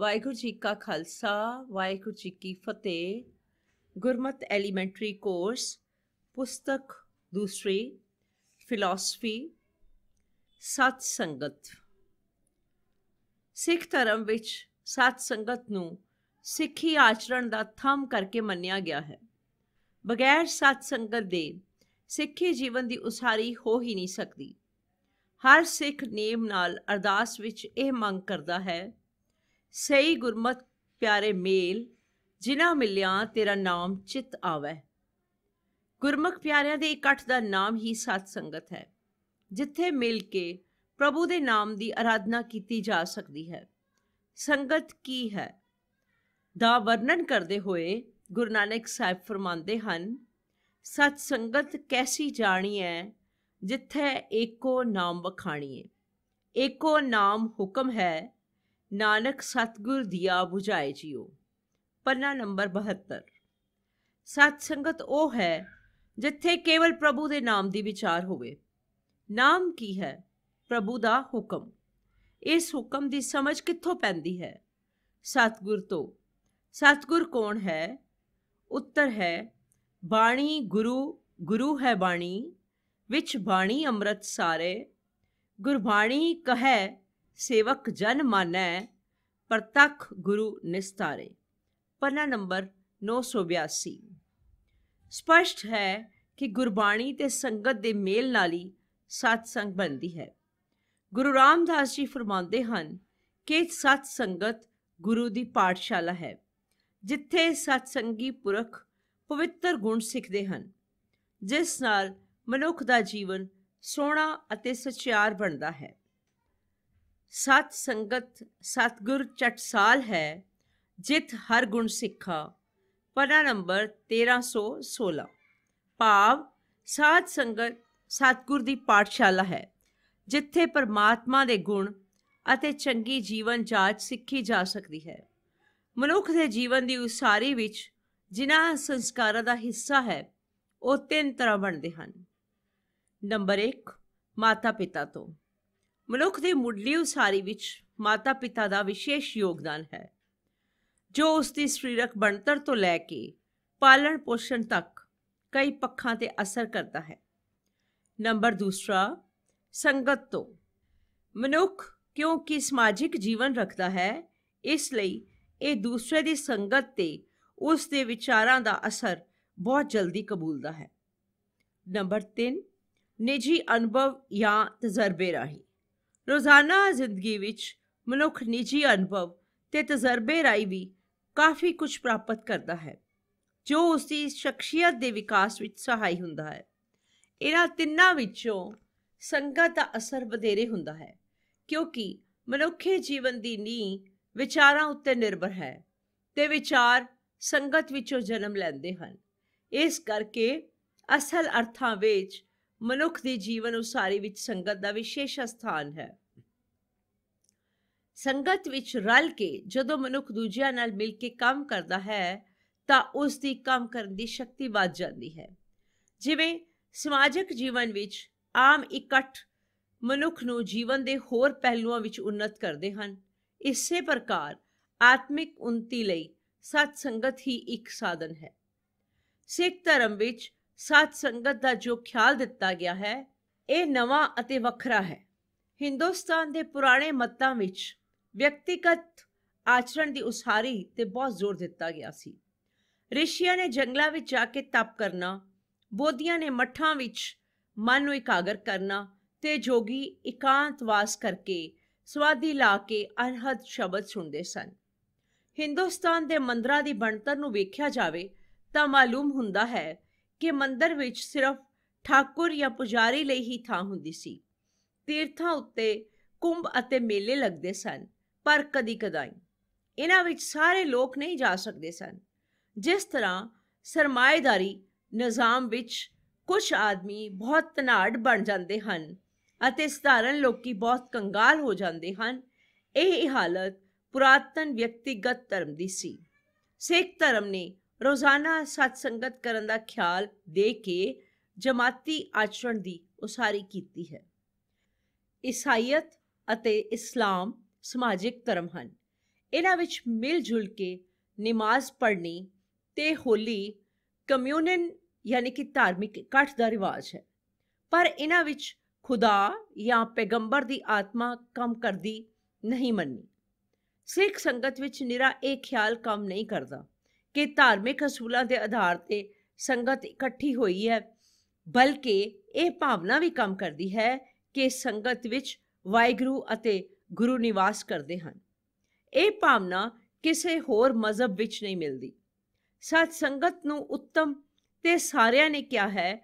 ਵਾਹਿਗੁਰੂ ਜੀ ਕਾ ਖਾਲਸਾ ਵਾਹਿਗੁਰੂ ਜੀ ਕੀ ਫਤਿਹ ਗੁਰਮਤ ਐਲੀਮੈਂਟਰੀ ਕੋਰਸ ਪੁਸਤਕ ਦੂਸਰੀ ਫਿਲਾਸਫੀ ਸਤ ਸੰਗਤ ਸਿੱਖ ਧਰਮ ਵਿੱਚ ਸਤ ਸੰਗਤ ਨੂੰ ਸਿੱਖੀ ਆਚਰਣ ਦਾ ਥੰਮ ਕਰਕੇ ਮੰਨਿਆ ਗਿਆ ਹੈ ਬਗੈਰ ਸਤ ਸੰਗਤ ਦੇ ਸਿੱਖੀ ਜੀਵਨ ਦੀ ਉਸਾਰੀ ਹੋ ਹੀ ਨਹੀਂ ਸਕਦੀ ਹਰ ਸਿੱਖ ਨੇਮ ਨਾਲ ਅਰਦਾਸ ਵਿੱਚ ਇਹ ਮੰਗ ਕਰਦਾ ਹੈ ਸਹੀ ਗੁਰਮਤ ਪਿਆਰੇ ਮੇਲ ਜਿਨ੍ਹਾਂ ਮਿਲਿਆ ਤੇਰਾ ਨਾਮ ਚਿਤ ਆਵੇ ਗੁਰਮਖ ਪਿਆਰਿਆਂ ਦੇ ਇਕੱਠ ਦਾ ਨਾਮ ਹੀ ਸਤ ਸੰਗਤ ਹੈ ਜਿੱਥੇ ਮਿਲ ਕੇ ਪ੍ਰਭੂ ਦੇ ਨਾਮ ਦੀ ਆਰਾਧਨਾ ਕੀਤੀ ਜਾ ਸਕਦੀ ਹੈ ਸੰਗਤ ਕੀ ਹੈ ਦਾ ਵਰਣਨ ਕਰਦੇ ਹੋਏ ਗੁਰੂ ਨਾਨਕ ਸਾਹਿਬ ਫਰਮਾਉਂਦੇ ਹਨ ਸਤ ਸੰਗਤ ਕੈਸੀ ਜਾਣੀ ਹੈ ਜਿੱਥੇ ਏਕੋ ਨਾਮ ਵਖਾਣੀਏ ਏਕੋ ਨਾਮ ਹੁਕਮ ਹੈ ਨਾਨਕ ਸਤਗੁਰ ਦੀਆ 부ਝਾਏ ਜਿਓ ਪੰਨਾ ਨੰਬਰ 72 ਸਤ ਸੰਗਤ ਉਹ ਹੈ ਜਿੱਥੇ ਕੇਵਲ ਪ੍ਰਭੂ ਦੇ ਨਾਮ ਦੀ ਵਿਚਾਰ ਹੋਵੇ ਨਾਮ ਕੀ ਹੈ ਪ੍ਰਭੂ ਦਾ ਹੁਕਮ ਇਸ ਹੁਕਮ ਦੀ ਸਮਝ ਕਿੱਥੋਂ ਪੈਂਦੀ ਹੈ ਸਤਗੁਰ ਤੋਂ ਸਤਗੁਰ ਕੌਣ ਹੈ ਉੱਤਰ ਹੈ ਬਾਣੀ ਗੁਰੂ ਗੁਰੂ ਹੈ ਬਾਣੀ ਵਿੱਚ ਬਾਣੀ ਅੰਮ੍ਰਿਤ ਸਾਰੇ ਗੁਰਬਾਣੀ ਕਹੈ ਸੇਵਕ ਜਨ ਮਾਨੈ ਪ੍ਰਤਖ ਗੁਰੂ ਨਿਸਤਾਰੇ ਪੰਨਾ ਨੰਬਰ 982 ਸਪਸ਼ਟ ਹੈ ਕਿ ਗੁਰਬਾਣੀ ਤੇ ਸੰਗਤ ਦੇ ਮੇਲ ਨਾਲ ਹੀ ਸਤ ਸੰਗ ਬਣਦੀ ਹੈ ਗੁਰੂ ਰਾਮਦਾਸ ਜੀ ਫਰਮਾਉਂਦੇ ਹਨ ਕਿ ਸਤ ਸੰਗਤ ਗੁਰੂ ਦੀ ਪਾਠਸ਼ਾਲਾ ਹੈ ਜਿੱਥੇ ਸਤ ਸੰਗੀ ਪੁਰਖ ਪਵਿੱਤਰ ਗੁਣ ਸਿੱਖਦੇ ਹਨ ਜਿਸ ਨਾਲ ਮਨੁੱਖ ਦਾ ਜੀਵਨ ਸੋਹਣਾ ਅਤੇ ਸਚਿਆਰ ਬਣਦਾ ਹੈ ਸਤ ਸੰਗਤ ਸਤਗੁਰ ਚਟਸਾਲ ਹੈ ਜਿਤ ਹਰ ਗੁਣ ਸਿੱਖਾ ਪੜਾ ਨੰਬਰ 1316 ਭਾਵ ਸਾਧ ਸੰਗਤ ਸਤਗੁਰ ਦੀ ਪਾਠਸ਼ਾਲਾ ਹੈ ਜਿੱਥੇ ਪਰਮਾਤਮਾ ਦੇ ਗੁਣ ਅਤੇ ਚੰਗੀ ਜੀਵਨ ਜਾਚ ਸਿੱਖੀ ਜਾ ਸਕਦੀ ਹੈ ਮਨੁੱਖ ਦੇ ਜੀਵਨ ਦੀ ਉਸਾਰੀ ਵਿੱਚ ਜਿਨ੍ਹਾਂ ਸੰਸਕਾਰਾਂ ਦਾ ਹਿੱਸਾ ਹੈ ਉਹ ਤਿੰਨ ਤਰ੍ਹਾਂ ਬਣਦੇ ਹਨ ਨੰਬਰ 1 ਮਾਤਾ ਪਿਤਾ ਤੋਂ ਮਨੁੱਖ ਦੇ ਮੁੱਢਲੀ ਉਸਾਰੀ ਵਿੱਚ ਮਾਤਾ-ਪਿਤਾ ਦਾ ਵਿਸ਼ੇਸ਼ ਯੋਗਦਾਨ ਹੈ ਜੋ ਉਸ ਦੀ ਸਰੀਰਕ ਬਣਤਰ ਤੋਂ ਲੈ ਕੇ ਪਾਲਣ ਪੋਸ਼ਣ ਤੱਕ ਕਈ ਪੱਖਾਂ ਤੇ ਅਸਰ ਕਰਦਾ ਹੈ ਨੰਬਰ ਦੂਸਰਾ ਸੰਗਤ ਤੋਂ ਮਨੁੱਖ ਕਿਉਂਕਿ ਸਮਾਜਿਕ ਜੀਵਨ ਰੱਖਦਾ ਹੈ ਇਸ ਲਈ ਇਹ ਦੂਸਰੇ ਦੀ ਸੰਗਤ ਤੇ ਉਸ ਦੇ ਵਿਚਾਰਾਂ ਦਾ ਅਸਰ ਬਹੁਤ ਜਲਦੀ ਕਬੂਲਦਾ ਹੈ ਨੰਬਰ 3 ਨਿੱਜੀ ਅਨੁਭਵ ਜਾਂ ਤਜਰਬੇ ਰਾਹੀਂ ਰੋਜ਼ਾਨਾ ਜ਼ਿੰਦਗੀ ਵਿੱਚ ਮਨੁੱਖ ਨਿੱਜੀ ਅਨੁਭਵ ਤੇ ਤਜਰਬੇ ਰਾਈ ਵੀ ਕਾਫੀ ਕੁਝ ਪ੍ਰਾਪਤ ਕਰਦਾ ਹੈ ਜੋ ਉਸ ਦੀ ਸ਼ਖਸੀਅਤ ਦੇ ਵਿਕਾਸ ਵਿੱਚ ਸਹਾਈ ਹੁੰਦਾ ਹੈ ਇਹਨਾਂ ਤਿੰਨਾਂ ਵਿੱਚੋਂ ਸੰਗਤ ਦਾ ਅਸਰ ਵਧੇਰੇ ਹੁੰਦਾ ਹੈ ਕਿਉਂਕਿ ਮਨੁੱਖੇ ਜੀਵਨ ਦੀ ਨੀ ਵਿਚਾਰਾਂ ਉੱਤੇ ਨਿਰਭਰ ਹੈ ਤੇ ਵਿਚਾਰ ਸੰਗਤ ਵਿੱਚੋਂ ਜਨਮ ਲੈਂਦੇ ਹਨ ਇਸ ਕਰਕੇ ਅਸਲ ਅਰਥਾਂ ਵਿੱਚ ਮਨੁੱਖ ਦੇ ਜੀਵਨ ਉਸਾਰੀ ਵਿੱਚ ਸੰਗਤ ਦਾ ਵਿਸ਼ੇਸ਼ ਸਥਾਨ ਹੈ ਸੰਗਤ ਵਿੱਚ ਰਲ ਕੇ ਜਦੋਂ ਮਨੁੱਖ ਦੂਜਿਆਂ ਨਾਲ ਮਿਲ ਕੇ ਕੰਮ ਕਰਦਾ ਹੈ ਤਾਂ ਉਸ ਦੀ ਕੰਮ ਕਰਨ ਦੀ ਸ਼ਕਤੀ ਵੱਧ ਜਾਂਦੀ ਹੈ ਜਿਵੇਂ ਸਮਾਜਿਕ ਜੀਵਨ ਵਿੱਚ ਆਮ ਇਕੱਠ ਮਨੁੱਖ ਨੂੰ ਜੀਵਨ ਦੇ ਹੋਰ ਪਹਿਲੂਆਂ ਵਿੱਚ ਉન્નਤ ਕਰਦੇ ਹਨ ਇਸੇ ਪ੍ਰਕਾਰ ਆਤਮਿਕ ਉਨਤੀ ਲਈ ਸਤ ਸੰਗਤ ਹੀ ਇੱਕ ਸਾਧਨ ਹੈ ਸਿੱਖ ਧਰਮ ਵਿੱਚ ਸਤ ਸੰਗਤ ਦਾ ਜੋ ਖਿਆਲ ਦਿੱਤਾ ਗਿਆ ਹੈ ਇਹ ਨਵਾਂ ਅਤੇ ਵੱਖਰਾ ਹੈ ਹਿੰਦੁਸਤਾਨ ਦੇ ਪੁਰਾਣੇ ਮੱਤਾਂ ਵਿੱਚ ਵਿਅਕਤੀਗਤ ਆਚਰਣ ਦੀ ਉਸਾਰੀ ਤੇ ਬਹੁਤ ਜ਼ੋਰ ਦਿੱਤਾ ਗਿਆ ਸੀ ਰਿਸ਼ੀਆਂ ਨੇ ਜੰਗਲਾਂ ਵਿੱਚ ਜਾ ਕੇ ਤਪ ਕਰਨਾ ਬੋਧੀਆਂ ਨੇ ਮੱਠਾਂ ਵਿੱਚ ਮਨ ਨੂੰ ਇਕਾਗਰ ਕਰਨਾ ਤੇ ਜੋਗੀ ਇਕਾਂਤਵਾਸ ਕਰਕੇ ਸਵਾਦੀ ਲਾ ਕੇ ਅਨਹਦ ਸ਼ਬਦ ਸੁਣਦੇ ਸਨ ਹਿੰਦੁਸਤਾਨ ਦੇ ਮੰਦਰਾਂ ਦੀ ਬਣਤਰ ਨੂੰ ਵੇਖਿਆ ਜਾਵੇ ਤਾਂ ਮਾਲੂਮ ਹੁੰਦਾ ਹੈ ਕਿ ਮੰਦਰ ਵਿੱਚ ਸਿਰਫ ਠਾਕੁਰ ਜਾਂ ਪੁਜਾਰੀ ਲਈ ਹੀ ਥਾਂ ਹੁੰਦੀ ਸੀ ਤੀਰਥਾਂ ਉੱਤੇ ਕੁੰਭ ਅਤੇ ਮੇਲੇ ਲੱਗਦੇ ਸਨ ਪਰ ਕਦੀ ਕਦਾਈ ਇਹਨਾਂ ਵਿੱਚ ਸਾਰੇ ਲੋਕ ਨਹੀਂ ਜਾ ਸਕਦੇ ਸਨ ਜਿਸ ਤਰ੍ਹਾਂ ਸਰਮਾਇਦਾਰੀ ਨਿਜ਼ਾਮ ਵਿੱਚ ਕੁਝ ਆਦਮੀ ਬਹੁਤ ਤਨਾੜ ਬਣ ਜਾਂਦੇ ਹਨ ਅਤੇ ਸਧਾਰਨ ਲੋਕੀ ਬਹੁਤ ਕੰਗਾਲ ਹੋ ਜਾਂਦੇ ਹਨ ਇਹ ਹਾਲਤ ਪੁਰਾਤਨ ਵਿਅਕਤੀਗਤ ਧਰਮ ਦੀ ਸੀ ਸਿੱਖ ਧਰਮ ਨੇ ਰੋਜ਼ਾਨਾ ਸਤ ਸੰਗਤ ਕਰਨ ਦਾ ਖਿਆਲ ਦੇ ਕੇ ਜਮਾਤੀ ਆਚਰਣ ਦੀ ਉਸਾਰੀ ਕੀਤੀ ਹੈ ਈਸਾਈਅਤ ਅਤੇ ਇਸਲਾਮ ਸਮਾਜਿਕ ਧਰਮ ਹਨ ਇਹਨਾਂ ਵਿੱਚ ਮਿਲ ਜੁਲ ਕੇ ਨਮਾਜ਼ ਪੜ੍ਹਨੀ ਤੇ ਹੋਲੀ ਕਮਿਊਨਨ ਯਾਨੀ ਕਿ ਧਾਰਮਿਕ ਇਕੱਠ ਦਾ ਰਿਵਾਜ ਹੈ ਪਰ ਇਹਨਾਂ ਵਿੱਚ ਖੁਦਾ ਜਾਂ ਪੈਗੰਬਰ ਦੀ ਆਤਮਾ ਕੰਮ ਕਰਦੀ ਨਹੀਂ ਮੰਨੀ ਸਿੱਖ ਸੰਗਤ ਵਿੱਚ ਨਿਰਾ ਇਹ ਖਿਆਲ ਕੰਮ ਨਹੀਂ ਕਰਦਾ ਕਿ ਧਾਰਮਿਕ ਅਸੂਲਾਂ ਦੇ ਆਧਾਰ ਤੇ ਸੰਗਤ ਇਕੱਠੀ ਹੋਈ ਹੈ ਬਲਕਿ ਇਹ ਭਾਵਨਾ ਵੀ ਕੰਮ ਕਰਦੀ ਹੈ ਕਿ ਸੰਗਤ ਵਿੱਚ ਵਾਹਿਗੁਰੂ ਅਤੇ ਗੁਰੂ ਨਿਵਾਸ ਕਰਦੇ ਹਨ ਇਹ ਭਾਵਨਾ ਕਿਸੇ ਹੋਰ ਮਜ਼ਹਬ ਵਿੱਚ ਨਹੀਂ ਮਿਲਦੀ ਸਤ ਸੰਗਤ ਨੂੰ ਉੱਤਮ ਤੇ ਸਾਰਿਆਂ ਨੇ ਕਿਹਾ ਹੈ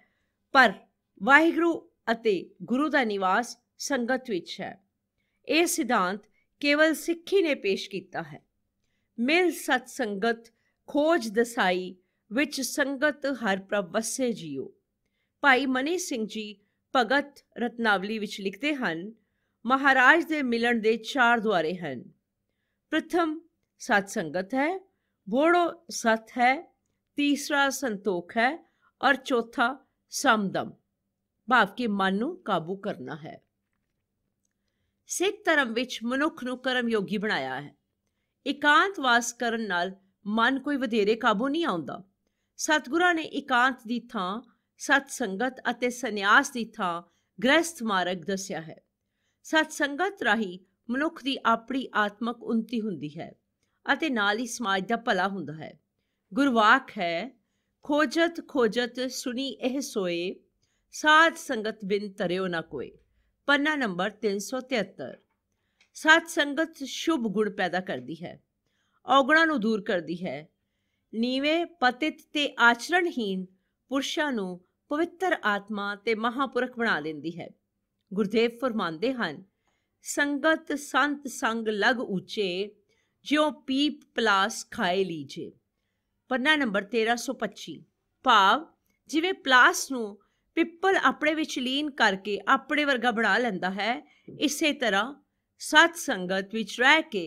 ਪਰ ਵਾਹਿਗੁਰੂ ਅਤੇ ਗੁਰੂ ਦਾ ਨਿਵਾਸ ਸੰਗਤ ਵਿੱਚ ਹੈ ਇਹ ਸਿਧਾਂਤ ਕੇਵਲ ਸਿੱਖੀ ਨੇ ਪੇਸ਼ ਕੀਤਾ ਹੈ ਮਿਲ ਸਤ ਸੰਗਤ ਖੋਜ ਦਸਾਈ ਵਿੱਚ ਸੰਗਤ ਹਰ ਪ੍ਰਭ ਵਸੇ ਜੀਓ ਭਾਈ ਮਨੀ ਸਿੰਘ ਜੀ ਭਗਤ ਰਤਨਾਵਲੀ ਵਿੱਚ ਲਿਖਦੇ ਹਨ ਮਹਾਰਾਜ ਦੇ ਮਿਲਣ ਦੇ ਚਾਰ ਦੁਆਰੇ ਹਨ ਪ੍ਰਥਮ ਸਤ ਸੰਗਤ ਹੈ ਬੋੜੋ ਸਤ ਹੈ ਤੀਸਰਾ ਸੰਤੋਖ ਹੈ ਔਰ ਚੌਥਾ ਸਮਦਮ ਭਾਵ ਕਿ ਮਨ ਨੂੰ ਕਾਬੂ ਕਰਨਾ ਹੈ ਸਿੱਖ ਧਰਮ ਵਿੱਚ ਮਨੁੱਖ ਨੂੰ ਕਰਮ ਯੋਗੀ ਬਣਾਇਆ ਹੈ ਇਕਾਂਤ ਵਾਸ ਕਰਨ ਨਾਲ ਮਨ ਕੋਈ ਵਧੇਰੇ ਕਾਬੂ ਨਹੀਂ ਆਉਂਦਾ ਸਤਗੁਰਾਂ ਨੇ ਇਕਾਂਤ ਦੀ ਥਾਂ ਸਤ ਸੰਗਤ ਅਤੇ ਸੰਨਿਆਸ ਦੀ ਥਾਂ ਗ੍ਰਸਥ ਮਾਰਗ ਦੱਸਿਆ ਹੈ ਸਤ ਸੰਗਤ ਰਾਹੀ ਮਨੁੱਖ ਦੀ ਆਪਣੀ ਆਤਮਕ ਉਨਤੀ ਹੁੰਦੀ ਹੈ ਅਤੇ ਨਾਲ ਹੀ ਸਮਾਜ ਦਾ ਭਲਾ ਹੁੰਦਾ ਹੈ ਗੁਰਵਾਖ ਹੈ ਖੋਜਤ ਖੋਜਤ ਸੁਣੀ ਇਹ ਸੋਏ ਸਾਧ ਸੰਗਤ ਬਿਨ ਤਰਿਓ ਨਾ ਕੋਏ ਪੰਨਾ ਨੰਬਰ 373 ਸਾਧ ਸੰਗਤ ਸ਼ੁਭ ਗੁਣ ਪੈਦਾ ਕਰਦੀ ਹੈ ਔਗਣਾ ਨੂੰ ਦੂਰ ਕਰਦੀ ਹੈ ਨੀਵੇਂ ਪਤਿਤ ਤੇ ਆਚਰਣਹੀਨ ਪੁਰਸ਼ਾਂ ਨੂੰ ਪਵਿੱਤਰ ਆਤਮਾ ਤੇ ਮਹਾਪੁਰਖ ਬਣਾ ਦਿੰਦੀ ਹੈ ਗੁਰਦੇਵ ਫਰਮਾਉਂਦੇ ਹਨ ਸੰਗਤ ਸੰਤ ਸੰਗ ਲਗ ਉੱਚੇ ਜਿਉ ਪੀਪ ਪਲਾਸ ਖਾਏ ਲੀਜੇ ਪੰਨਾ ਨੰਬਰ 1325 ਭਾਵ ਜਿਵੇਂ ਪਲਾਸ ਨੂੰ ਪਿੱਪਲ ਆਪਣੇ ਵਿੱਚ ਲੀਨ ਕਰਕੇ ਆਪਣੇ ਵਰਗਾ ਬਣਾ ਲੈਂਦਾ ਹੈ ਇਸੇ ਤਰ੍ਹਾਂ ਸਤ ਸੰਗਤ ਵਿੱਚ ਰਹਿ ਕੇ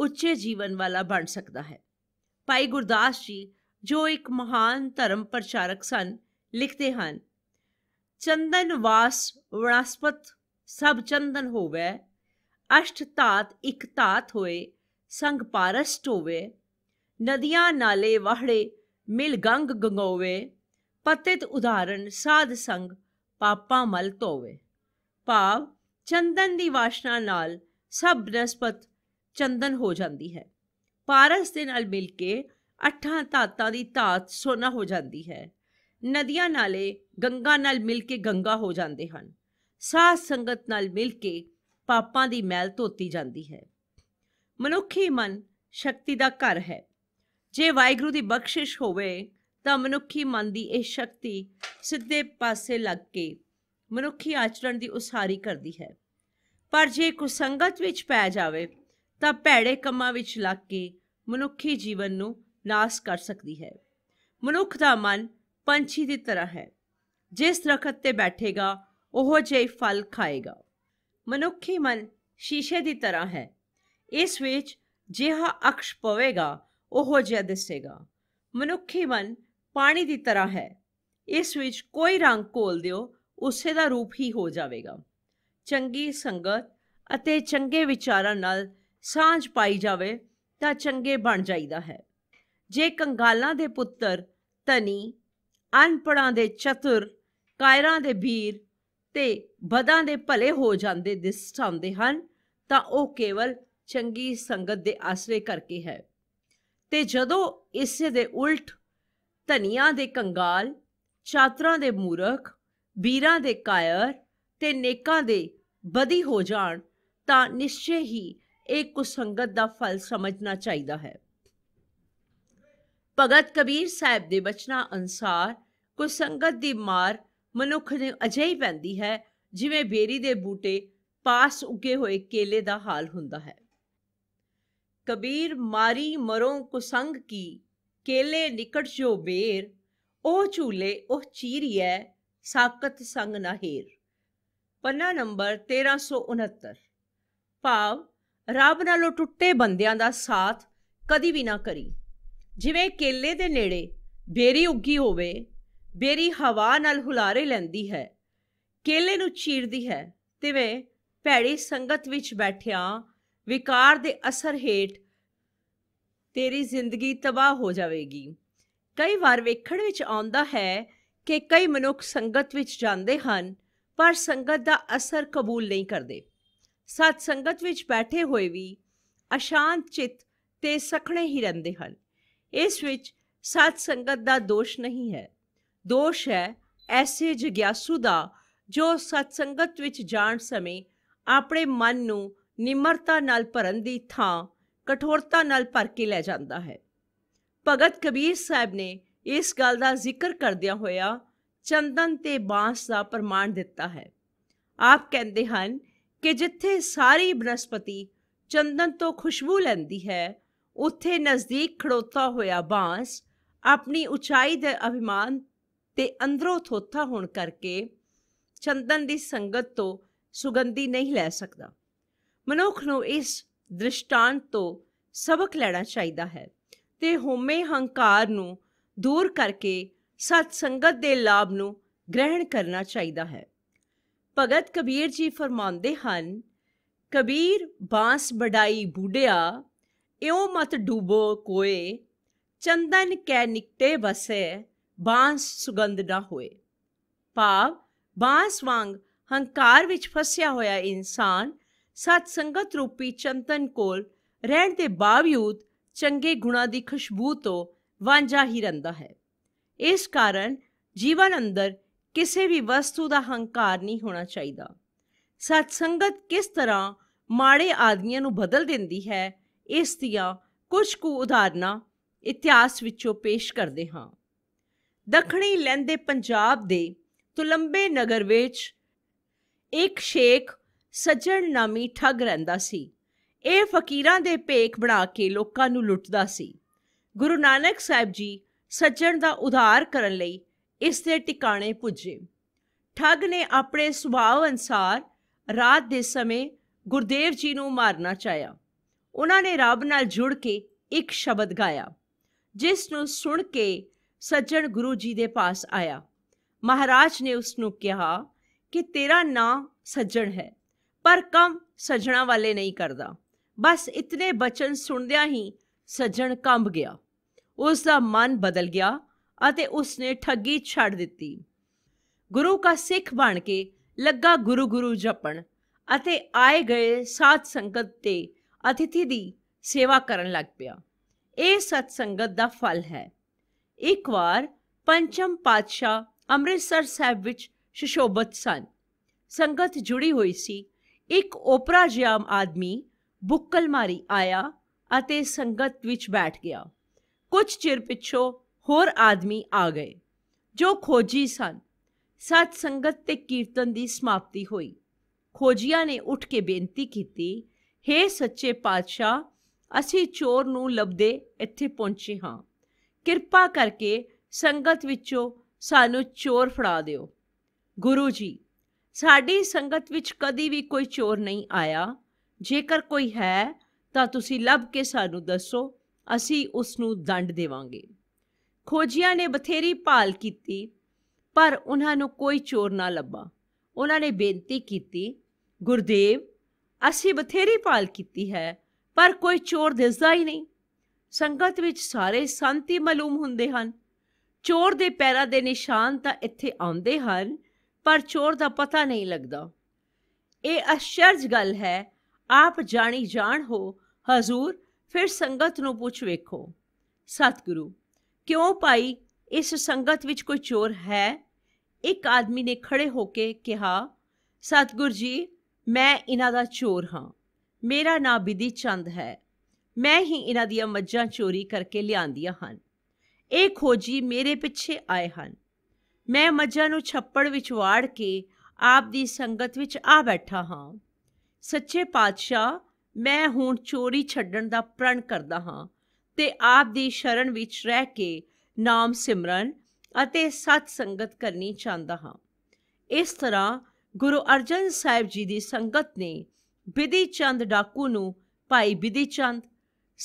ਉੱਚੇ ਜੀਵਨ ਵਾਲਾ ਬਣ ਸਕਦਾ ਹੈ ਭਾਈ ਗੁਰਦਾਸ ਜੀ ਜੋ ਇੱਕ ਮਹਾਨ ਧਰਮ ਪ੍ਰਚਾਰਕ ਸਨ ਲਿਖਦੇ ਹਨ ਚੰਦਨ ਵਾਸ ਵਣਸਪਤ ਸਭ ਚੰਦਨ ਹੋਵੇ ਅਸ਼ਟ ਧਾਤ ਇਕ ਧਾਤ ਹੋਏ ਸੰਗ ਪਾਰਸਟ ਹੋਵੇ ਨਦੀਆਂ ਨਾਲੇ ਵਹੜੇ ਮਿਲ ਗੰਗ ਗੰਗੋਵੇ ਪਤਿਤ ਉਦਾਹਰਣ ਸਾਧ ਸੰਗ ਪਾਪਾਂ ਮਲ ਧੋਵੇ ਭਾਵ ਚੰਦਨ ਦੀ ਵਾਸ਼ਨਾ ਨਾਲ ਸਭ ਬ੍ਰਸਪਤ ਚੰਦਨ ਹੋ ਜਾਂਦੀ ਹੈ ਪਾਰਸ ਦੇ ਨਾਲ ਮਿਲ ਕੇ ਅੱਠਾਂ ਧਾਤਾਂ ਦੀ ਧਾਤ ਸੋਨਾ ਹੋ ਜਾਂਦੀ ਹੈ ਨਦੀਆਂ ਨਾਲੇ ਗੰਗਾ ਨਾਲ ਮਿਲ ਕੇ ਗੰਗਾ ਹੋ ਜਾਂਦੇ ਹਨ ਸਾਧ ਸੰਗਤ ਨਾਲ ਮਿਲ ਕੇ ਪਾਪਾਂ ਦੀ ਮੈਲ ਧੋਤੀ ਜਾਂਦੀ ਹੈ ਮਨੁੱਖੀ ਮਨ ਸ਼ਕਤੀ ਦਾ ਘਰ ਹੈ ਜੇ ਵਾਹਿਗੁਰੂ ਦੀ ਬਖਸ਼ਿਸ਼ ਹੋਵੇ ਤਾਂ ਮਨੁੱਖੀ ਮਨ ਦੀ ਇਹ ਸ਼ਕਤੀ ਸਿੱਧੇ ਪਾਸੇ ਲੱਗ ਕੇ ਮਨੁੱਖੀ ਆਚਰਣ ਦੀ ਉਸਾਰੀ ਕਰਦੀ ਹੈ ਪਰ ਜੇ ਕੁਸੰਗਤ ਵਿੱਚ ਪੈ ਜਾਵੇ ਤਾਂ ਭੈੜੇ ਕੰਮਾਂ ਵਿੱਚ ਲੱਗ ਕੇ ਮਨੁੱਖੀ ਜੀਵਨ ਨੂੰ ਨਾਸ ਕਰ ਸਕਦੀ ਹੈ ਮਨੁੱਖ ਦਾ ਮਨ ਪੰਛੀ ਦੀ ਤਰ੍ਹਾਂ ਹੈ ਜਿਸ ਰਖਤ ਤੇ ਬੈਠੇਗਾ ਉਹ ਜੇ ਫਲ ਖਾਏਗਾ ਮਨੁੱਖੀ ਮਨ ਸ਼ੀਸ਼ੇ ਦੀ ਤਰ੍ਹਾਂ ਹੈ ਇਸ ਵਿੱਚ ਜਿਹਾ ਅਕਸ਼ ਪਵੇਗਾ ਉਹ ਜਿਹਾ ਦਿਸੇਗਾ ਮਨੁੱਖੀ ਮਨ ਪਾਣੀ ਦੀ ਤਰ੍ਹਾਂ ਹੈ ਇਸ ਵਿੱਚ ਕੋਈ ਰੰਗ ਕੋਲ ਦਿਓ ਉਸੇ ਦਾ ਰੂਪ ਹੀ ਹੋ ਜਾਵੇਗਾ ਚੰਗੀ ਸੰਗਤ ਅਤੇ ਚੰਗੇ ਵਿਚਾਰਾਂ ਨਾਲ ਸਾਂਝ ਪਾਈ ਜਾਵੇ ਤਾਂ ਚੰਗੇ ਬਣ ਜਾਈਦਾ ਹੈ ਜੇ ਕੰਗਾਲਾਂ ਦੇ ਪੁੱਤਰ ਤਨੀ ਅਨਪੜਾਂ ਦੇ ਚਤੁਰ ਕਾਇਰਾਂ ਦੇ ਵੀਰ ਤੇ ਬਦਾਂ ਦੇ ਭਲੇ ਹੋ ਜਾਂਦੇ ਦਿਸਟਾਉਂਦੇ ਹਨ ਤਾਂ ਉਹ ਕੇਵਲ ਚੰਗੀ ਸੰਗਤ ਦੇ ਆਸਰੇ ਕਰਕੇ ਹੈ ਤੇ ਜਦੋਂ ਇਸੇ ਦੇ ਉਲਟ ਧਨੀਆਂ ਦੇ ਕੰਗਾਲ ਚਾਤਰਾਂ ਦੇ ਮੂਰਖ ਵੀਰਾਂ ਦੇ ਕਾਇਰ ਤੇ ਨੇਕਾਂ ਦੇ ਬਦੀ ਹੋ ਜਾਣ ਤਾਂ ਨਿਸ਼ਚੈ ਹੀ ਇਹ ਕੁਸੰਗਤ ਦਾ ਫਲ ਸਮਝਣਾ ਚਾਹੀਦਾ ਹੈ ਭਗਤ ਕਬੀਰ ਸਾਹਿਬ ਦੇ ਬਚਨਾਂ ਅਨਸਾਰ ਕੋ ਸੰਗਤ ਦੀ ਮਾਰ ਮਨੁੱਖ ਨੂੰ ਅਜਿਹੀ ਪੈਂਦੀ ਹੈ ਜਿਵੇਂ 베ਰੀ ਦੇ ਬੂਟੇ ਪਾਸ ਉੱਗੇ ਹੋਏ ਕੇਲੇ ਦਾ ਹਾਲ ਹੁੰਦਾ ਹੈ ਕਬੀਰ ਮਾਰੀ ਮਰੋਂ ਕੁਸੰਗ ਸੰਗ ਕੀ ਕੇਲੇ ਨਿਕਟ ਜੋ ਬੇਰ ਉਹ ਝੂਲੇ ਉਹ ਚੀਰੀਐ ਸਾਕਤ ਸੰਗ ਨਾ ਹੀਰ ਪੰਨਾ ਨੰਬਰ 1369 ਭਾਵ ਰੱਬ ਨਾਲੋਂ ਟੁੱਟੇ ਬੰਦਿਆਂ ਦਾ ਸਾਥ ਕਦੀ ਵੀ ਨਾ ਕਰੀ ਜਿਵੇਂ ਕੇਲੇ ਦੇ ਨੇੜੇ 베ਰੀ ਉੱਗੀ ਹੋਵੇ 베ਰੀ ਹਵਾ ਨਾਲ ਹੁਲਾਰੇ ਲੈਂਦੀ ਹੈ ਕੇਲੇ ਨੂੰ ਚੀਰਦੀ ਹੈ ਤਿਵੇਂ ਭੈੜੀ ਸੰਗਤ ਵਿੱਚ ਬੈਠਿਆ ਵਿਕਾਰ ਦੇ ਅਸਰ ਹੇਠ ਤੇਰੀ ਜ਼ਿੰਦਗੀ ਤਬਾਹ ਹੋ ਜਾਵੇਗੀ ਕਈ ਵਾਰ ਵੇਖਣ ਵਿੱਚ ਆਉਂਦਾ ਹੈ ਕਿ ਕਈ ਮਨੁੱਖ ਸੰਗਤ ਵਿੱਚ ਜਾਂਦੇ ਹਨ ਪਰ ਸੰਗਤ ਦਾ ਅਸਰ ਕਬੂਲ ਨਹੀਂ ਕਰਦੇ ਸਤ ਸੰਗਤ ਵਿੱਚ ਬੈਠੇ ਹੋਏ ਵੀ ਅਸ਼ਾਂਤ ਚਿੱਤ ਤੇ ਸਖਣੇ ਹੀ ਰਹਿੰਦੇ ਹਨ ਇਸ ਵਿੱਚ ਸਤ ਸੰਗਤ ਦਾ ਦੋਸ਼ ਨਹੀਂ ਹੈ ਦੋਸ਼ ਹੈ ਐਸੇ ਜਗਿਆਸੂ ਦਾ ਜੋ ਸਤ ਸੰਗਤ ਵਿੱਚ ਜਾਣ ਸਮੇਂ ਆਪਣੇ ਮਨ ਨੂੰ ਨਿਮਰਤਾ ਨਾਲ ਭਰਨ ਦੀ ਥਾਂ ਕਠੋਰਤਾ ਨਾਲ ਭਰ ਕੇ ਲੈ ਜਾਂਦਾ ਹੈ ਭਗਤ ਕਬੀਰ ਸਾਹਿਬ ਨੇ ਇਸ ਗੱਲ ਦਾ ਜ਼ਿਕਰ ਕਰਦਿਆਂ ਹੋਇਆ ਚੰਦਨ ਤੇ ਬਾਸ ਦਾ ਪ੍ਰਮਾਣ ਦਿੱਤਾ ਹੈ ਆਪ ਕਹਿੰਦੇ ਹਨ ਕਿ ਜਿੱਥੇ ਸਾਰੀ ਬਨਸਪਤੀ ਚੰਦਨ ਤੋਂ ਖੁਸ਼ਬੂ ਲੈਂਦੀ ਹੈ ਉੱਥੇ ਨਜ਼ਦੀਕ ਖੜੋਤਾ ਹੋਇਆ ਬਾਂਸ ਆਪਣੀ ਉਚਾਈ ਦੇ ਅਭਿਮਾਨ ਤੇ ਅੰਦਰੋਂ ਥੋਥਾ ਹੋਣ ਕਰਕੇ ਚੰਦਨ ਦੀ ਸੰਗਤ ਤੋਂ ਸੁਗੰਧੀ ਨਹੀਂ ਲੈ ਸਕਦਾ ਮਨੁੱਖ ਨੂੰ ਇਸ ਦ੍ਰਿਸ਼ਟਾਂਤ ਤੋਂ ਸਬਕ ਲੈਣਾ ਚਾਹੀਦਾ ਹੈ ਤੇ ਹਉਮੈ ਹੰਕਾਰ ਨੂੰ ਦੂਰ ਕਰਕੇ ਸਤ ਸੰਗਤ ਦੇ ਲਾਭ ਨੂੰ ਗ੍ਰਹਿਣ ਕਰਨਾ ਚਾਹੀਦਾ ਹੈ ਭਗਤ ਕਬੀਰ ਜੀ ਫਰਮਾਉਂਦੇ ਹਨ ਕਬੀਰ ਬਾਸ ਬੜਾਈ ਬੁੜਿਆ ਇਉਂ ਮਤ ਡੂਬੋ ਕੋਏ ਚੰਦਨ ਕੈ ਨਿਕਟੇ ਵਸੇ ਬਾਂਸ ਸੁਗੰਧ ਨਾ ਹੋਏ ਭਾਵ ਬਾਂਸ ਵਾਂਗ ਹੰਕਾਰ ਵਿੱਚ ਫਸਿਆ ਹੋਇਆ ਇਨਸਾਨ ਸਤ ਸੰਗਤ ਰੂਪੀ ਚੰਤਨ ਕੋਲ ਰਹਿਣ ਦੇ ਬਾਵਜੂਦ ਚੰਗੇ ਗੁਣਾ ਦੀ ਖੁਸ਼ਬੂ ਤੋਂ ਵਾਂਝਾ ਹੀ ਰਹਿੰਦਾ ਹੈ ਇਸ ਕਾਰਨ ਜੀਵਨ ਅੰਦਰ ਕਿਸੇ ਵੀ ਵਸਤੂ ਦਾ ਹੰਕਾਰ ਨਹੀਂ ਹੋਣਾ ਚਾਹੀਦਾ ਸਤ ਸੰਗਤ ਕਿਸ ਤਰ੍ਹਾਂ ਮਾੜੇ ਆਦਮੀਆਂ ਨੂੰ ਬਦਲ ਦਿੰਦੀ ਹੈ ਇਸ ਦੀਆਂ ਕੁਝ ਕੁ ਉਦਾਹਰਨਾਂ ਇਤਿਹਾਸ ਵਿੱਚੋਂ ਪੇਸ਼ ਕਰਦੇ ਹਾਂ ਦੱਖਣੀ ਲੈਂਦੇ ਪੰਜਾਬ ਦੇ ਤੁਲੰਬੇ ਨਗਰ ਵਿੱਚ ਇੱਕ ਸ਼ੇਖ ਸੱਜਣ ਨਾਮੀ ਠੱਗ ਰਹਿੰਦਾ ਸੀ ਇਹ ਫਕੀਰਾਂ ਦੇ ਭੇਖ ਬਣਾ ਕੇ ਲੋਕਾਂ ਨੂੰ ਲੁੱਟਦਾ ਸੀ ਗੁਰੂ ਨਾਨਕ ਸਾਹਿਬ ਜੀ ਸੱਜਣ ਦਾ ਉਧਾਰ ਕਰਨ ਲਈ ਇਸ ਦੇ ਟਿਕਾਣੇ ਪੁੱਜੇ ਠੱਗ ਨੇ ਆਪਣੇ ਸੁਭਾਅ ਅਨਸਾਰ ਰਾਤ ਦੇ ਸਮੇਂ ਗੁਰਦੇਵ ਜੀ ਨੂੰ ਮਾਰਨਾ ਚਾਹਿਆ ਉਹਨਾਂ ਨੇ ਰੱਬ ਨਾਲ ਜੁੜ ਕੇ ਇੱਕ ਸ਼ਬਦ ਗਾਇਆ ਜਿਸ ਨੂੰ ਸੁਣ ਕੇ ਸੱਜਣ ਗੁਰੂ ਜੀ ਦੇ ਪਾਸ ਆਇਆ ਮਹਾਰਾਜ ਨੇ ਉਸ ਨੂੰ ਕਿਹਾ ਕਿ ਤੇਰਾ ਨਾਂ ਸੱਜਣ ਹੈ ਪਰ ਕੰਮ ਸੱਜਣਾ ਵਾਲੇ ਨਹੀਂ ਕਰਦਾ ਬਸ ਇਤਨੇ ਬਚਨ ਸੁਣਦਿਆਂ ਹੀ ਸੱਜਣ ਕੰਬ ਗਿਆ ਉਸ ਦਾ ਮਨ ਬਦਲ ਗਿਆ ਅਤੇ ਉਸ ਨੇ ਠੱਗੀ ਛੱਡ ਦਿੱਤੀ ਗੁਰੂ ਦਾ ਸਿੱਖ ਬਣ ਕੇ ਲੱਗਾ ਗੁਰੂ ਗੁਰੂ ਜਪਣ ਅਤੇ ਆਏ ਗਏ ਸਾਧ ਸੰਗਤ ਤੇ ਅਤਿਥੀ ਦੀ ਸੇਵਾ ਕਰਨ ਲੱਗ ਪਿਆ ਇਹ ਸਤ ਸੰਗਤ ਦਾ ਫਲ ਹੈ ਇੱਕ ਵਾਰ ਪੰਚਮ ਪਾਤਸ਼ਾਹ ਅੰਮ੍ਰਿਤਸਰ ਸਾਹਿਬ ਵਿੱਚ ਸ਼ਿਸ਼ੋਭਤ ਸਨ ਸੰਗਤ ਜੁੜੀ ਹੋਈ ਸੀ ਇੱਕ ਓਪਰਾ ਜਿਹਾ ਆਦਮੀ ਬੁੱਕਲ ਮਾਰੀ ਆਇਆ ਅਤੇ ਸੰਗਤ ਵਿੱਚ ਬੈਠ ਗਿਆ ਕੁਝ ਚਿਰ ਪਿੱਛੋਂ ਹੋਰ ਆਦਮੀ ਆ ਗਏ ਜੋ ਖੋਜੀ ਸਨ ਸਤ ਸੰਗਤ ਤੇ ਕੀਰਤਨ ਦੀ ਸਮਾਪਤੀ ਹੋਈ ਖੋਜੀਆਂ ਨੇ ਉੱਠ ਕੇ ਬੇਨਤੀ ਕੀਤੀ हे सच्चे ਪਾਤਸ਼ਾਹ ਅਸੀਂ ਚੋਰ ਨੂੰ ਲੱਭਦੇ ਇੱਥੇ ਪਹੁੰਚੇ ਹਾਂ ਕਿਰਪਾ ਕਰਕੇ ਸੰਗਤ ਵਿੱਚੋਂ ਸਾਨੂੰ ਚੋਰ ਫੜਾ ਦਿਓ ਗੁਰੂ ਜੀ ਸਾਡੀ ਸੰਗਤ ਵਿੱਚ ਕਦੀ ਵੀ ਕੋਈ ਚੋਰ ਨਹੀਂ ਆਇਆ ਜੇਕਰ ਕੋਈ ਹੈ ਤਾਂ ਤੁਸੀਂ ਲੱਭ ਕੇ ਸਾਨੂੰ ਦੱਸੋ ਅਸੀਂ ਉਸ ਨੂੰ ਦੰਡ ਦੇਵਾਂਗੇ ਖੋਜੀਆਂ ਨੇ ਬਥੇਰੀ ਭਾਲ ਕੀਤੀ ਪਰ ਉਹਨਾਂ ਨੂੰ ਕੋਈ ਚੋਰ ਨਾ ਲੱਭਾ ਉਹਨਾਂ ਨੇ ਬੇਨਤੀ ਕੀਤੀ ਗੁਰਦੇਵ ਅਸੀਂ ਬਥੇਰੀ ਪਾਲ ਕੀਤੀ ਹੈ ਪਰ ਕੋਈ ਚੋਰ ਦਿਸਦਾ ਹੀ ਨਹੀਂ ਸੰਗਤ ਵਿੱਚ ਸਾਰੇ ਸ਼ਾਂਤੀ ਮਾਲੂਮ ਹੁੰਦੇ ਹਨ ਚੋਰ ਦੇ ਪੈਰਾਂ ਦੇ ਨਿਸ਼ਾਨ ਤਾਂ ਇੱਥੇ ਆਉਂਦੇ ਹਨ ਪਰ ਚੋਰ ਦਾ ਪਤਾ ਨਹੀਂ ਲੱਗਦਾ ਇਹ ਅਸ਼ਰਜ ਗੱਲ ਹੈ ਆਪ ਜਾਣੀ ਜਾਣ ਹੋ ਹਜ਼ੂਰ ਫਿਰ ਸੰਗਤ ਨੂੰ ਪੁੱਛ ਵੇਖੋ ਸਤਿਗੁਰੂ ਕਿਉਂ ਭਾਈ ਇਸ ਸੰਗਤ ਵਿੱਚ ਕੋਈ ਚੋਰ ਹੈ ਇੱਕ ਆਦਮੀ ਨੇ ਖੜੇ ਹੋ ਕੇ ਕਿਹਾ ਸਤਗੁਰ ਜੀ ਮੈਂ ਇਹਨਾਂ ਦਾ ਚੋਰ ਹਾਂ ਮੇਰਾ ਨਾਂ ਬਿਧੀ ਚੰਦ ਹੈ ਮੈਂ ਹੀ ਇਹਨਾਂ ਦੀਆਂ ਮੱਝਾਂ ਚੋਰੀ ਕਰਕੇ ਲਿਆਂਦੀਆਂ ਹਨ ਇਹ ਖੋਜੀ ਮੇਰੇ ਪਿੱਛੇ ਆਏ ਹਨ ਮੈਂ ਮੱਝਾਂ ਨੂੰ ਛੱਪੜ ਵਿੱਚ ਵਾੜ ਕੇ ਆਪ ਦੀ ਸੰਗਤ ਵਿੱਚ ਆ ਬੈਠਾ ਹਾਂ ਸੱਚੇ ਪਾਤਸ਼ਾਹ ਮੈਂ ਹੁਣ ਚੋਰੀ ਛੱਡਣ ਦਾ ਪ੍ਰਣ ਕਰਦਾ ਹਾਂ ਤੇ ਆਪ ਦੀ ਸ਼ਰਨ ਵਿੱਚ ਰਹਿ ਕੇ ਨਾਮ ਸਿਮਰਨ ਅਤੇ ਸਤ ਸੰਗਤ ਕਰਨੀ ਚਾਹੁੰਦਾ ਹਾਂ ਇਸ ਤਰ੍ਹਾਂ ਗੁਰੂ ਅਰਜਨ ਸਾਹਿਬ ਜੀ ਦੀ ਸੰਗਤ ਨੇ ਬਿਧੀ ਚੰਦ ਡਾਕੂ ਨੂੰ ਭਾਈ ਬਿਧੀ ਚੰਦ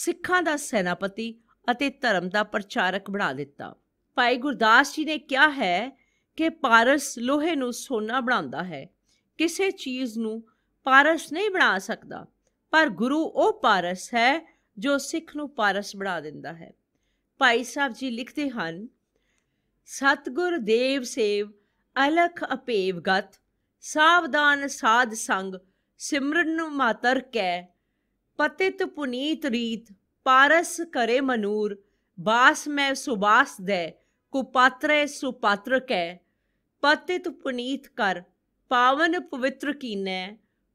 ਸਿੱਖਾਂ ਦਾ ਸੈਨਾਪਤੀ ਅਤੇ ਧਰਮ ਦਾ ਪ੍ਰਚਾਰਕ ਬਣਾ ਦਿੱਤਾ ਭਾਈ ਗੁਰਦਾਸ ਜੀ ਨੇ ਕਿਹਾ ਹੈ ਕਿ ਪਾਰਸ ਲੋਹੇ ਨੂੰ ਸੋਨਾ ਬਣਾਉਂਦਾ ਹੈ ਕਿਸੇ ਚੀਜ਼ ਨੂੰ ਪਾਰਸ ਨਹੀਂ ਬਣਾ ਸਕਦਾ ਪਰ ਗੁਰੂ ਉਹ ਪਾਰਸ ਹੈ ਜੋ ਸਿੱਖ ਨੂੰ ਪਾਰਸ ਬਣਾ ਦਿੰਦਾ ਹੈ ਭਾਈ ਸਾਹਿਬ ਜੀ ਲਿਖਦੇ ਹਨ ਸਤਗੁਰ ਦੇਵ ਸੇਵ ਅਲਖ ਅਪੇਵ ਗਤ ਸਾਵਧਾਨ ਸਾਧ ਸੰਗ ਸਿਮਰਨ ਨੂੰ ਮਾਤਰ ਕੈ ਪਤਿਤ ਪੁਨੀਤ ਰੀਤ ਪਾਰਸ ਕਰੇ ਮਨੂਰ ਬਾਸ ਮੈਂ ਸੁਬਾਸ ਦੇ ਕੁਪਾਤਰੇ ਸੁਪਾਤਰ ਕੈ ਪਤਿਤ ਪੁਨੀਤ ਕਰ ਪਾਵਨ ਪਵਿੱਤਰ ਕੀਨੈ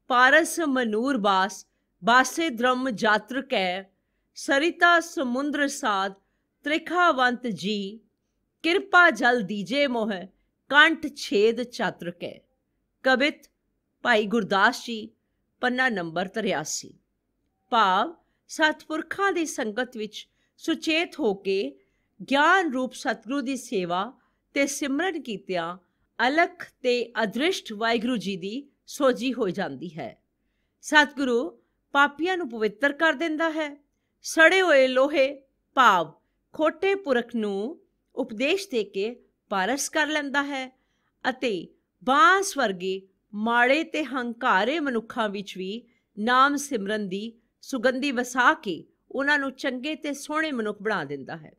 ਪਾਰਸ ਮਨੂਰ ਬਾਸ ਬਾਸੇ ਧਰਮ ਜਾਤਰ ਕੈ ਸਰਿਤਾ ਸਮੁੰਦਰ ਸਾਧ ਤ੍ਰਿਖਾਵੰਤ ਜੀ ਕਿਰਪਾ ਜਲ ਦੀਜੇ ਮੋਹ ਕੰਠ ਛੇਦ ਚਾਤਰ ਕੈ ਕਬਿਤ ਭਾਈ ਗੁਰਦਾਸ ਜੀ ਪੰਨਾ ਨੰਬਰ 83 ਭਾਵ ਸਤਪੁਰਖਾਂ ਦੀ ਸੰਗਤ ਵਿੱਚ ਸੁਚੇਤ ਹੋ ਕੇ ਗਿਆਨ ਰੂਪ ਸਤਗੁਰੂ ਦੀ ਸੇਵਾ ਤੇ ਸਿਮਰਨ ਕੀਤਿਆਂ ਅਲਖ ਤੇ ਅਦ੍ਰਿਸ਼ਟ ਵਾਹਿਗੁਰੂ ਜੀ ਦੀ ਸੋਜੀ ਹੋ ਜਾਂਦੀ ਹੈ ਸਤਗੁਰੂ ਪਾਪੀਆਂ ਨੂੰ ਪਵਿੱਤਰ ਕਰ ਦਿੰਦਾ ਹੈ ਸੜੇ ਹੋਏ ਲੋਹੇ ਭਾਵ ਖੋਟੇ ਪੁਰਖ ਨੂੰ ਉਪਦੇਸ਼ ਦੇ ਕੇ ਪਾਰਸ ਕਰ ਲੈਂਦਾ ਹੈ ਅਤੇ ਬਾਂਸ ਵਰਗੇ ਮਾੜੇ ਤੇ ਹੰਕਾਰੇ ਮਨੁੱਖਾਂ ਵਿੱਚ ਵੀ ਨਾਮ ਸਿਮਰਨ ਦੀ ਸੁਗੰਧੀ ਵਸਾ ਕੇ ਉਹਨਾਂ ਨੂੰ ਚੰਗੇ ਤੇ ਸੋਹਣੇ ਮਨੁੱਖ ਬਣਾ ਦਿੰਦਾ ਹੈ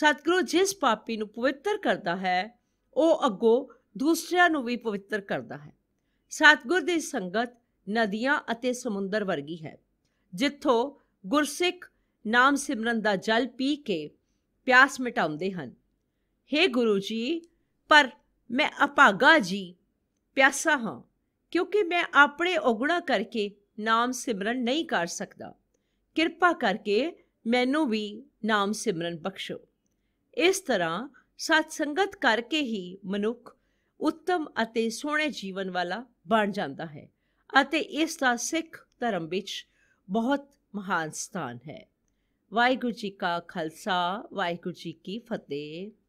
ਸਤਿਗੁਰੂ ਜਿਸ ਪਾਪੀ ਨੂੰ ਪਵਿੱਤਰ ਕਰਦਾ ਹੈ ਉਹ ਅੱਗੋਂ ਦੂਸਰਿਆਂ ਨੂੰ ਵੀ ਪਵਿੱਤਰ ਕਰਦਾ ਹੈ ਸਤਿਗੁਰ ਦੀ ਸੰਗਤ ਨਦੀਆਂ ਅਤੇ ਸਮੁੰਦਰ ਵਰਗੀ ਹੈ ਜਿੱਥੋਂ ਗੁਰਸਿੱਖ ਨਾਮ ਸਿਮਰਨ ਦਾ ਜਲ ਪੀ ਕੇ ਪਿਆਸ ਮਿਟਾਉਂਦੇ ਹਨ हे ਗੁਰੂ ਜੀ ਪਰ ਮੈਂ ਅਪਾਗਾ ਜੀ ਪਿਆਸਾ ਹਾਂ ਕਿਉਂਕਿ ਮੈਂ ਆਪਣੇ ਔਗਣਾ ਕਰਕੇ ਨਾਮ ਸਿਮਰਨ ਨਹੀਂ ਕਰ ਸਕਦਾ ਕਿਰਪਾ ਕਰਕੇ ਮੈਨੂੰ ਵੀ ਨਾਮ ਸਿਮਰਨ ਬਖਸ਼ੋ ਇਸ ਤਰ੍ਹਾਂ ਸਤ ਸੰਗਤ ਕਰਕੇ ਹੀ ਮਨੁੱਖ ਉੱਤਮ ਅਤੇ ਸੋਹਣੇ ਜੀਵਨ ਵਾਲਾ ਬਣ ਜਾਂਦਾ ਹੈ ਅਤੇ ਇਸ ਦਾ ਸਿੱਖ ਧਰਮ ਵਿੱਚ ਬਹੁਤ ਮਹਾਨ ਸਥਾਨ ਹੈ ਵਾਹਿਗੁਰੂ ਜੀ ਕਾ ਖਾਲਸਾ ਵਾਹਿਗੁਰੂ ਜੀ ਕੀ ਫਤਿਹ